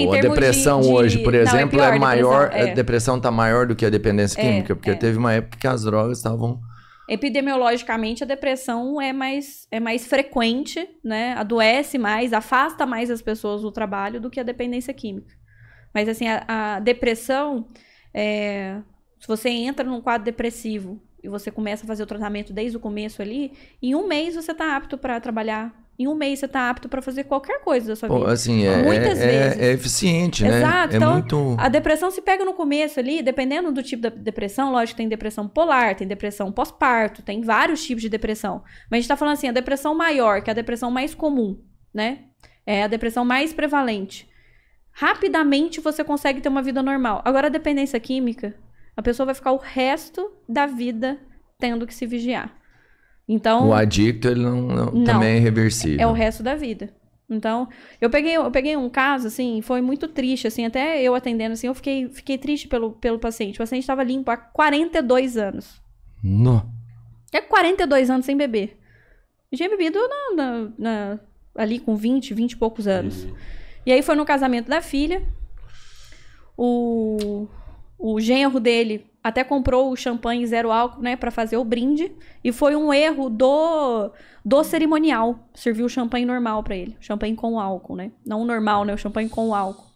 a depressão de, hoje, por exemplo, não, é, pior, é, maior. é. A depressão tá maior do que a dependência é, química, porque é. teve uma época que as drogas estavam. Epidemiologicamente, a depressão é mais, é mais frequente, né? Adoece mais, afasta mais as pessoas do trabalho do que a dependência química. Mas, assim, a, a depressão, é, se você entra num quadro depressivo e você começa a fazer o tratamento desde o começo ali, em um mês você está apto para trabalhar em um mês você está apto para fazer qualquer coisa da sua Pô, vida. Assim, é, Muitas é, é vezes. É, é eficiente, Exato. né? Exato. É então, muito... a depressão se pega no começo ali, dependendo do tipo da depressão, lógico, tem depressão polar, tem depressão pós-parto, tem vários tipos de depressão. Mas a gente está falando assim, a depressão maior, que é a depressão mais comum, né? É a depressão mais prevalente. Rapidamente você consegue ter uma vida normal. Agora, a dependência química, a pessoa vai ficar o resto da vida tendo que se vigiar. Então. O adicto, ele não, não, não, também é reversível. É o resto da vida. Então, eu peguei, eu peguei um caso, assim, foi muito triste, assim, até eu atendendo, assim, eu fiquei, fiquei triste pelo, pelo paciente. O paciente estava limpo há 42 anos. Não. É 42 anos sem beber. Eu tinha bebido na, na, na, ali com 20, 20 e poucos anos. E aí foi no casamento da filha. O, o genro dele até comprou o champanhe zero álcool, né, para fazer o brinde, e foi um erro do do cerimonial. Serviu o champanhe normal para ele, champanhe com álcool, né? Não o normal, né, o champanhe com álcool.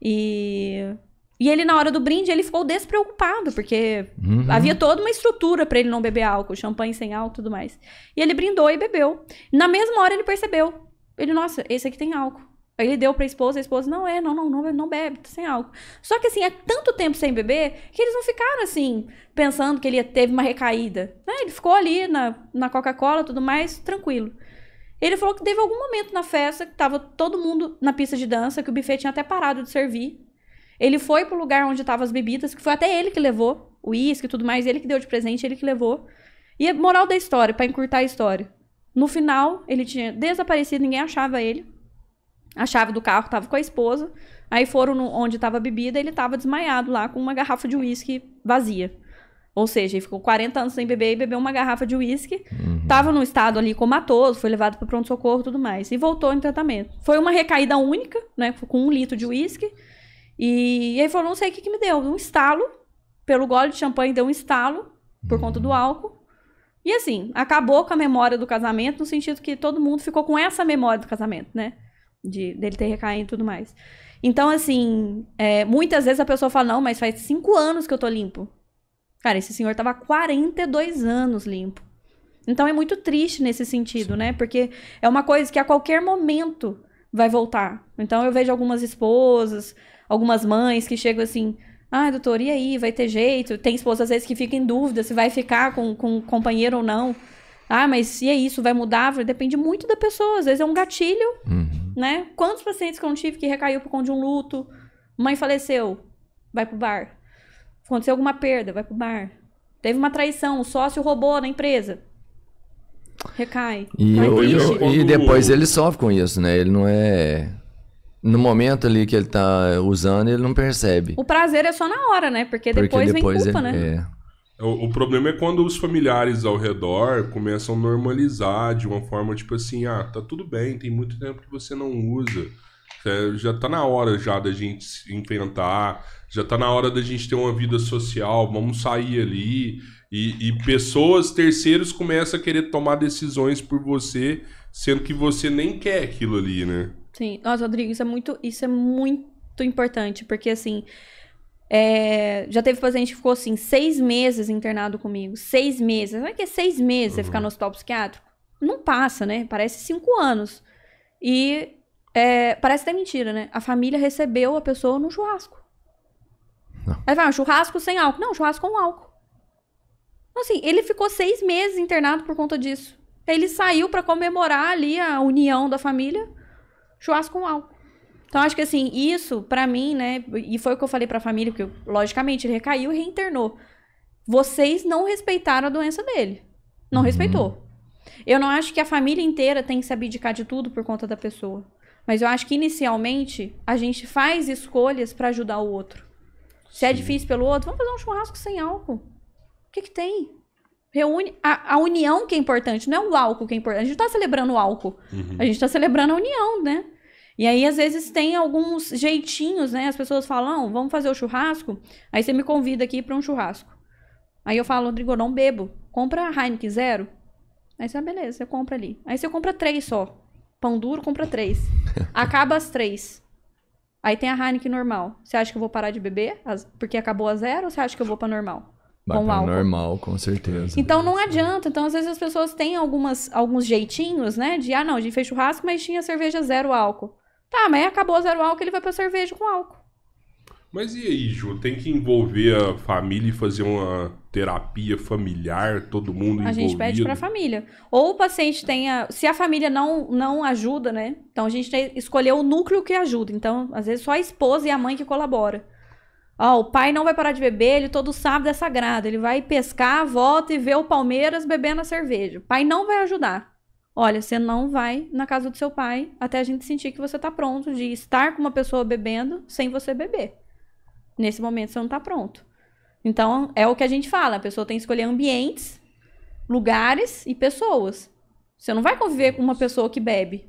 E e ele na hora do brinde, ele ficou despreocupado, porque uhum. havia toda uma estrutura para ele não beber álcool, champanhe sem álcool, tudo mais. E ele brindou e bebeu. Na mesma hora ele percebeu, ele, nossa, esse aqui tem álcool. Aí ele deu pra esposa, a esposa, não é, não, não, não, não bebe, tá sem álcool. Só que assim, é tanto tempo sem beber que eles não ficaram assim, pensando que ele teve uma recaída. Né? Ele ficou ali na, na Coca-Cola tudo mais, tranquilo. Ele falou que teve algum momento na festa que tava todo mundo na pista de dança, que o buffet tinha até parado de servir. Ele foi pro lugar onde estavam as bebidas, que foi até ele que levou, o uísque e tudo mais, ele que deu de presente, ele que levou. E a moral da história, para encurtar a história. No final, ele tinha desaparecido, ninguém achava ele. A chave do carro tava com a esposa. Aí foram no, onde tava a bebida, ele tava desmaiado lá com uma garrafa de uísque vazia. Ou seja, ele ficou 40 anos sem beber e bebeu uma garrafa de uísque. Uhum. Tava num estado ali comatoso, foi levado para pronto-socorro e tudo mais. E voltou em tratamento. Foi uma recaída única, né? Com um litro de uísque. E, e aí falou, não sei o que, que me deu. Um estalo. Pelo gole de champanhe deu um estalo por uhum. conta do álcool. E assim, acabou com a memória do casamento, no sentido que todo mundo ficou com essa memória do casamento, né? de, dele ter recaído e tudo mais. Então, assim, é, muitas vezes a pessoa fala, não, mas faz cinco anos que eu tô limpo. Cara, esse senhor tava há 42 anos limpo. Então é muito triste nesse sentido, Sim. né? Porque é uma coisa que a qualquer momento vai voltar. Então eu vejo algumas esposas, algumas mães que chegam assim, ah, doutor, e aí? Vai ter jeito? Tem esposa, às vezes, que fica em dúvida se vai ficar com, com o companheiro ou não. Ah, mas se é isso, vai mudar? Depende muito da pessoa. Às vezes é um gatilho. Uhum. Né? Quantos pacientes que eu não tive que recaiu por conta de um luto? Mãe faleceu, vai pro bar. Aconteceu alguma perda, vai pro bar. Teve uma traição, o sócio roubou na empresa. Recai. E, então é eu, eu, e depois ele sofre com isso, né? Ele não é. No momento ali que ele tá usando, ele não percebe. O prazer é só na hora, né? Porque depois, Porque depois vem culpa, né? É. É, o, o, problema é quando os familiares ao redor começam a normalizar de uma forma tipo assim, ah, tá tudo bem, tem muito tempo que você não usa. É, já tá na hora já da gente se inventar, já tá na hora da gente ter uma vida social, vamos sair ali. E, e pessoas, terceiros, começam a querer tomar decisões por você, sendo que você nem quer aquilo ali, né? Sim. Nossa, Rodrigo, isso é muito, isso é muito importante, porque assim, é, já teve paciente que ficou assim, seis meses internado comigo. Seis meses. Como é que é seis meses uhum. você ficar uhum. no hospital psiquiátrico? Não passa, né? Parece cinco anos. E é, parece até mentira, né? A família recebeu a pessoa no churrasco. Não. Aí vai, um ah, churrasco sem álcool. Não, churrasco com álcool. Então, assim, ele ficou seis meses internado por conta disso. ele saiu para comemorar ali a união da família, churrasco com álcool. Então, acho que assim, isso, para mim, né? E foi o que eu falei pra família, porque, logicamente, ele recaiu e reinternou. Vocês não respeitaram a doença dele. Não uhum. respeitou. Eu não acho que a família inteira tem que se abdicar de tudo por conta da pessoa. Mas eu acho que inicialmente a gente faz escolhas para ajudar o outro. Se é Sim. é difícil pelo outro, vamos fazer um churrasco sem álcool. O que, que tem? Reúne a, a, união que é importante, não é o álcool que é importante. A gente não tá celebrando o álcool. Uhum. A gente está celebrando a união, né? E aí, às vezes, tem alguns jeitinhos, né? As pessoas falam, vamos fazer o churrasco? Aí você me convida aqui para um churrasco. Aí eu falo, Rodrigo, não bebo. Compra a Heineken Zero. Aí você, ah, beleza, você compra ali. Aí você compra três só. Pão duro, compra três. Acaba as três. Aí tem a Heineken normal. Você acha que eu vou parar de beber? Porque acabou a zero ou você acha que eu vou pra normal? com pra normal, com certeza. Então não adianta. Então, às vezes, as pessoas têm algumas, alguns jeitinhos, né? De ah, não, a gente fez churrasco, mas tinha cerveja zero álcool. Tá, mas acabou zero álcool, ele vai pra cerveja com álcool. Mas e aí, Ju? Tem que envolver a família e fazer uma terapia familiar, todo mundo envolvido? A gente pede para a família. Ou o paciente tenha... Se a família não, não ajuda, né? Então, a gente escolher o núcleo que ajuda. Então, às vezes, só a esposa e a mãe que colabora. Ó, o pai não vai parar de beber, ele todo sábado é sagrado. Ele vai pescar, volta e vê o Palmeiras bebendo a cerveja. O pai não vai ajudar. Olha, você não vai na casa do seu pai até a gente sentir que você tá pronto de estar com uma pessoa bebendo sem você beber. Nesse momento você não tá pronto. Então, é o que a gente fala, a pessoa tem que escolher ambientes, lugares e pessoas. Você não vai conviver com uma pessoa que bebe.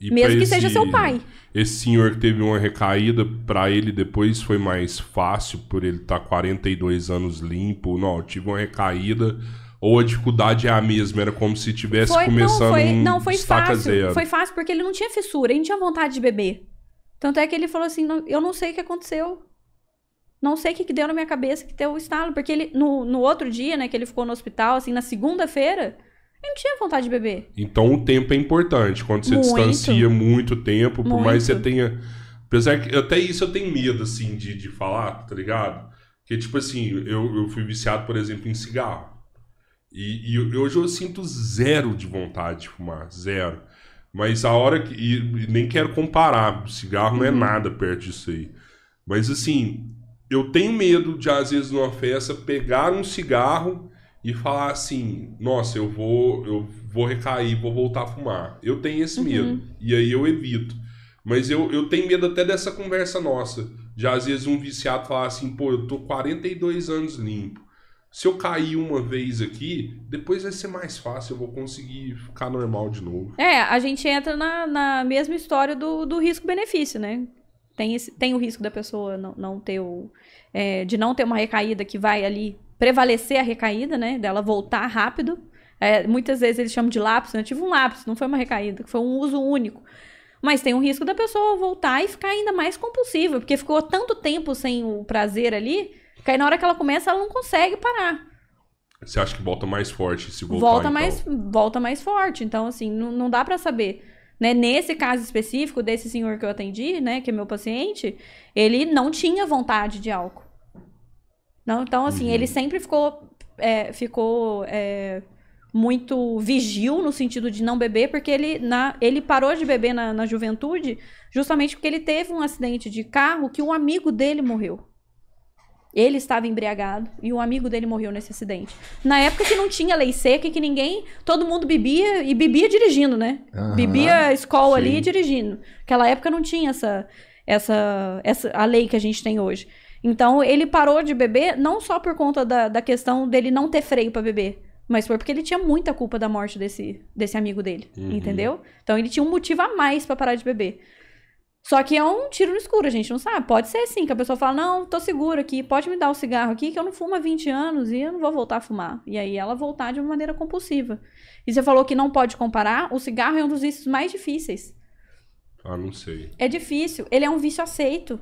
E mesmo que esse, seja seu pai. Esse senhor que teve uma recaída, para ele depois foi mais fácil, por ele estar tá 42 anos limpo. Não, tive uma recaída, ou a dificuldade é a mesma? Era como se tivesse foi, começando não, foi, não, foi fácil. Zero. Foi fácil porque ele não tinha fissura, ele não tinha vontade de beber. Tanto é que ele falou assim, eu não sei o que aconteceu. Não sei o que, que deu na minha cabeça que deu o estalo. Porque ele, no, no outro dia, né, que ele ficou no hospital, assim, na segunda-feira, ele não tinha vontade de beber. Então o tempo é importante. Quando você muito. distancia muito tempo, por muito. mais que você tenha. Apesar que até isso eu tenho medo, assim, de, de falar, tá ligado? Porque, tipo assim, eu, eu fui viciado, por exemplo, em cigarro. E, e, hoje eu sinto zero de vontade de fumar, zero. Mas a hora que. E nem quero comparar, cigarro não é uhum. nada perto disso aí. Mas assim, eu tenho medo de, às vezes, numa festa, pegar um cigarro e falar assim: nossa, eu vou, eu vou recair, vou voltar a fumar. Eu tenho esse uhum. medo. Uhum. E aí eu evito. Mas eu, eu tenho medo até dessa conversa nossa. De, às vezes, um viciado falar assim: pô, eu tô 42 anos limpo se eu cair uma vez aqui, depois vai ser mais fácil, eu vou conseguir ficar normal de novo. É, a gente entra na, na mesma história do, do risco-benefício, né? Tem, esse, tem o risco da pessoa não, não ter o, é, de não ter uma recaída que vai ali prevalecer a recaída, né? Dela voltar rápido. É, muitas vezes eles chamam de lápis, né? Eu tive um lápis, não foi uma recaída, foi um uso único. Mas tem o risco da pessoa voltar e ficar ainda mais compulsiva, porque ficou tanto tempo sem o prazer ali porque aí na hora que ela começa, ela não consegue parar. Você acha que volta mais forte se voltar? Volta, então? mais, volta mais forte. Então, assim, não, não dá para saber. Né? Nesse caso específico desse senhor que eu atendi, né, que é meu paciente, ele não tinha vontade de álcool. Não, então, assim, uhum. ele sempre ficou, é, ficou é, muito vigil no sentido de não beber, porque ele, na, ele parou de beber na, na juventude justamente porque ele teve um acidente de carro que um amigo dele morreu. Ele estava embriagado e um amigo dele morreu nesse acidente. Na época que não tinha lei seca, e que ninguém. Todo mundo bebia e bebia dirigindo, né? Uhum, bebia escola ali dirigindo. Naquela época não tinha essa, essa, essa a lei que a gente tem hoje. Então ele parou de beber não só por conta da, da questão dele não ter freio para beber, mas foi porque ele tinha muita culpa da morte desse, desse amigo dele, uhum. entendeu? Então ele tinha um motivo a mais para parar de beber. Só que é um tiro no escuro, a gente não sabe. Pode ser assim, que a pessoa fala, não, tô segura aqui, pode me dar um cigarro aqui, que eu não fumo há 20 anos e eu não vou voltar a fumar. E aí ela voltar de uma maneira compulsiva. E você falou que não pode comparar, o cigarro é um dos vícios mais difíceis. Ah, não sei. É difícil, ele é um vício aceito.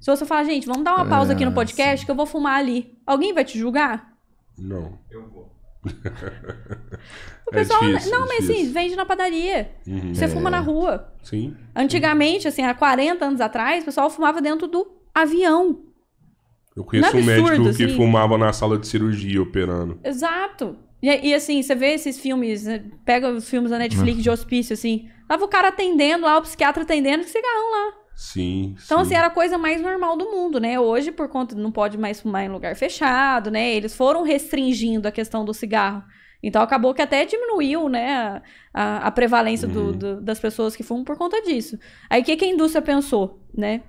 Se você falar, gente, vamos dar uma pausa é, aqui no ah, podcast sim. que eu vou fumar ali. Alguém vai te julgar? Não. Eu vou. O é pessoal. Difícil, não, é mas assim, vende na padaria. Uhum, você é... fuma na rua. Sim. Antigamente, assim, há 40 anos atrás, o pessoal fumava dentro do avião. Eu conheço é um médico assim. que fumava na sala de cirurgia operando. Exato. E, e assim, você vê esses filmes, né? pega os filmes da Netflix hum. de hospício, assim. Tava o cara atendendo lá, o psiquiatra atendendo, cigarrão lá. Sim. Então, assim, sim. assim, era a coisa mais normal do mundo, né? Hoje, por conta não pode mais fumar em lugar fechado, né? Eles foram restringindo a questão do cigarro. Então acabou que até diminuiu, né, a, a prevalência uhum. do, do, das pessoas que fumam por conta disso. Aí o que, que a indústria pensou, né?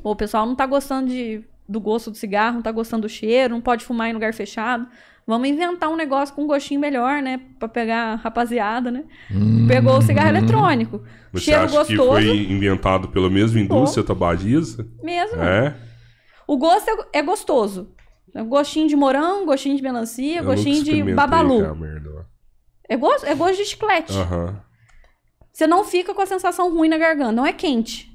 Pô, o pessoal não tá gostando de, do gosto do cigarro, não tá gostando do cheiro, não pode fumar em lugar fechado. Vamos inventar um negócio com um gostinho melhor, né? Pra pegar rapaziada, né? Hum, Pegou o cigarro hum. eletrônico. Você cheiro acha gostoso. Que foi inventado pela mesma indústria tabagista. Mesmo. É. O gosto é, é gostoso. É gostinho de morango, gostinho de melancia, Eu gostinho de babalu. É gosto, é gosto de chiclete. Uhum. Você não fica com a sensação ruim na garganta, não é quente.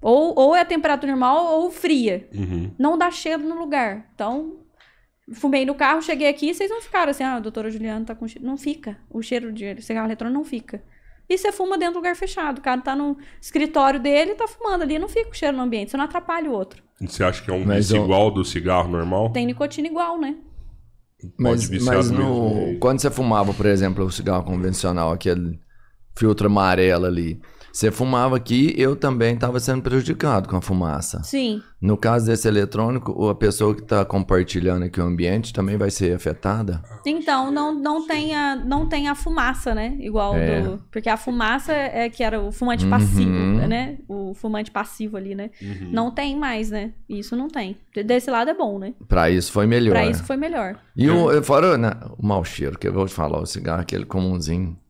Ou, ou é a temperatura normal ou fria. Uhum. Não dá cheiro no lugar. Então, fumei no carro, cheguei aqui e vocês não ficaram assim, ah, a doutora Juliana tá com cheiro. Não fica. O cheiro de cigarro eletrônico não fica. E você fuma dentro de lugar fechado. O cara tá no escritório dele, tá fumando ali, não fica o cheiro no ambiente, você não atrapalha o outro. Você acha que é um mas eu... igual do cigarro normal? Tem nicotina igual, né? Mas, mas no... quando você fumava, por exemplo, o cigarro convencional, aquele filtro amarelo ali, você fumava aqui, eu também estava sendo prejudicado com a fumaça. Sim. No caso desse eletrônico, a pessoa que está compartilhando aqui o ambiente também vai ser afetada? Então, não, não, tem, a, não tem a fumaça, né? Igual é. do. Porque a fumaça é que era o fumante uhum. passivo, né? O fumante passivo ali, né? Uhum. Não tem mais, né? Isso não tem. Desse lado é bom, né? Para isso foi melhor. Para isso foi melhor. E é. o, uhum. fora né, o mau cheiro, que eu vou te falar, o cigarro, aquele comunzinho.